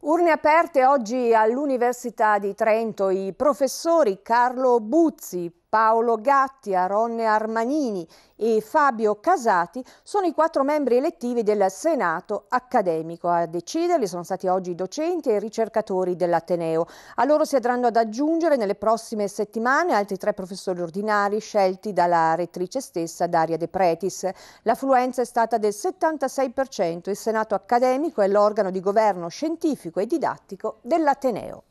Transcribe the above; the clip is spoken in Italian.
Urne aperte oggi all'Università di Trento i professori Carlo Buzzi, Paolo Gatti, Aronne Armanini e Fabio Casati sono i quattro membri elettivi del Senato accademico. A deciderli sono stati oggi i docenti e i ricercatori dell'Ateneo. A loro si andranno ad aggiungere nelle prossime settimane altri tre professori ordinari scelti dalla rettrice stessa Daria De Pretis. L'affluenza è stata del 76%. Il Senato accademico è l'organo di governo scientifico e didattico dell'Ateneo.